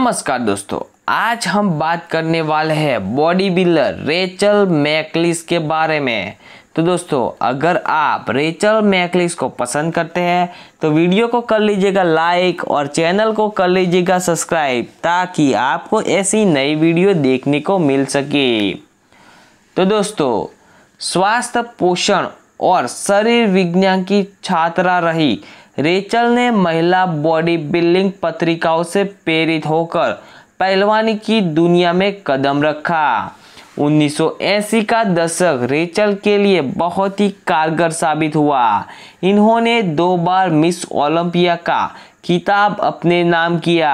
नमस्कार दोस्तों आज हम बात करने वाले हैं बॉडी बिल्डर रेचल मैकलिस के बारे में तो दोस्तों अगर आप रेचल मैकलिस को पसंद करते हैं तो वीडियो को कर लीजिएगा लाइक और चैनल को कर लीजिएगा सब्सक्राइब ताकि आपको ऐसी नई वीडियो देखने को मिल सके तो दोस्तों स्वास्थ्य पोषण और शरीर विज्ञान की छात्रा रही रेचल ने महिला बॉडी बिल्डिंग पत्रिकाओं से प्रेरित होकर पहलवानी की दुनिया में कदम रखा 1980 का दशक रेचल के लिए बहुत ही कारगर साबित हुआ इन्होंने दो बार मिस ओलंपिया का खिताब अपने नाम किया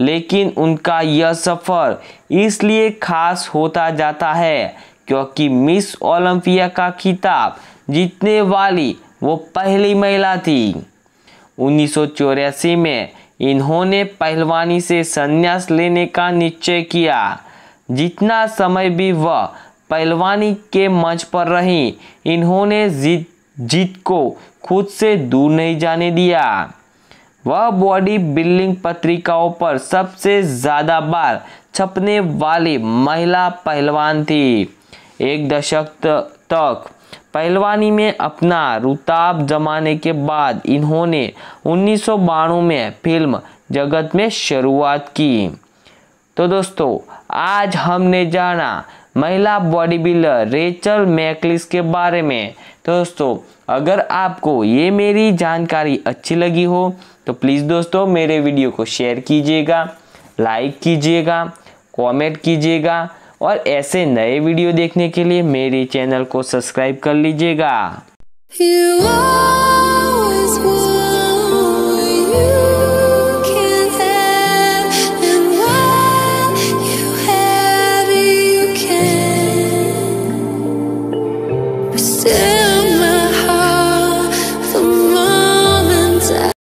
लेकिन उनका यह सफ़र इसलिए खास होता जाता है क्योंकि मिस ओलंपिया का खिताब जीतने वाली वो पहली महिला थी उन्नीस में इन्होंने पहलवानी से संन्यास लेने का निश्चय किया जितना समय भी वह पहलवानी के मंच पर रही इन्होंने जीत जीत को खुद से दूर नहीं जाने दिया वह बॉडी बिल्डिंग पत्रिकाओं पर सबसे ज़्यादा बार छपने वाली महिला पहलवान थी एक दशक तक पहलवानी में अपना रुताब जमाने के बाद इन्होंने उन्नीस में फिल्म जगत में शुरुआत की तो दोस्तों आज हमने जाना महिला बॉडी बिल्डर रेचल मैकलिस के बारे में तो दोस्तों अगर आपको ये मेरी जानकारी अच्छी लगी हो तो प्लीज़ दोस्तों मेरे वीडियो को शेयर कीजिएगा लाइक कीजिएगा कमेंट कीजिएगा और ऐसे नए वीडियो देखने के लिए मेरे चैनल को सब्सक्राइब कर लीजिएगा